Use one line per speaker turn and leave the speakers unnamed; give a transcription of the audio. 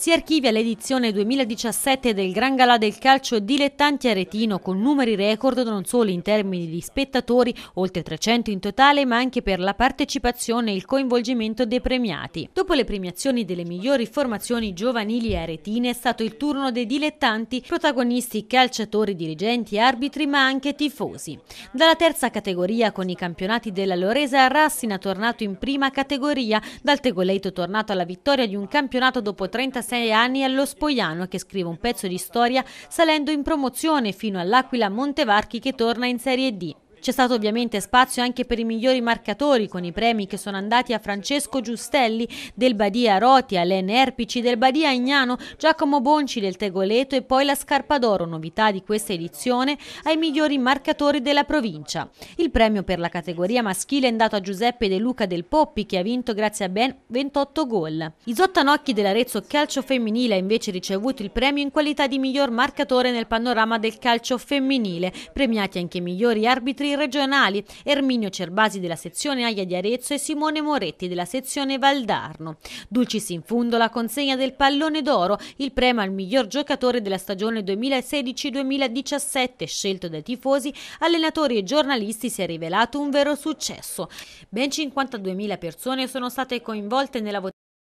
Si archivia l'edizione 2017 del Gran Galà del Calcio Dilettanti Aretino con numeri record non solo in termini di spettatori, oltre 300 in totale, ma anche per la partecipazione e il coinvolgimento dei premiati. Dopo le premiazioni delle migliori formazioni giovanili e aretine è stato il turno dei dilettanti, protagonisti calciatori, dirigenti, arbitri ma anche tifosi. Dalla terza categoria con i campionati della Loresa Rassina tornato in prima categoria, dal Tegoleito tornato alla vittoria di un campionato dopo 36 36 anni allo lo Spoiano che scrive un pezzo di storia salendo in promozione fino all'Aquila Montevarchi che torna in Serie D. C'è stato ovviamente spazio anche per i migliori marcatori con i premi che sono andati a Francesco Giustelli del Badia Roti, Alen Erpici del Badia Ignano, Giacomo Bonci del Tegoleto e poi la Scarpa d'Oro, novità di questa edizione, ai migliori marcatori della provincia. Il premio per la categoria maschile è andato a Giuseppe De Luca del Poppi che ha vinto grazie a ben 28 gol. I Zottanocchi dell'Arezzo Calcio Femminile ha invece ricevuto il premio in qualità di miglior marcatore nel panorama del calcio femminile, premiati anche i migliori arbitri coordinatori regionali Erminio Cerbasi della sezione Aia di Arezzo e Simone Moretti della sezione Valdarno. Dulcis in fundo la consegna del pallone d'oro, il premio al miglior giocatore della stagione 2016-2017 scelto dai tifosi, allenatori e giornalisti si è rivelato un vero successo. Ben 52.000 persone sono state coinvolte nella votazione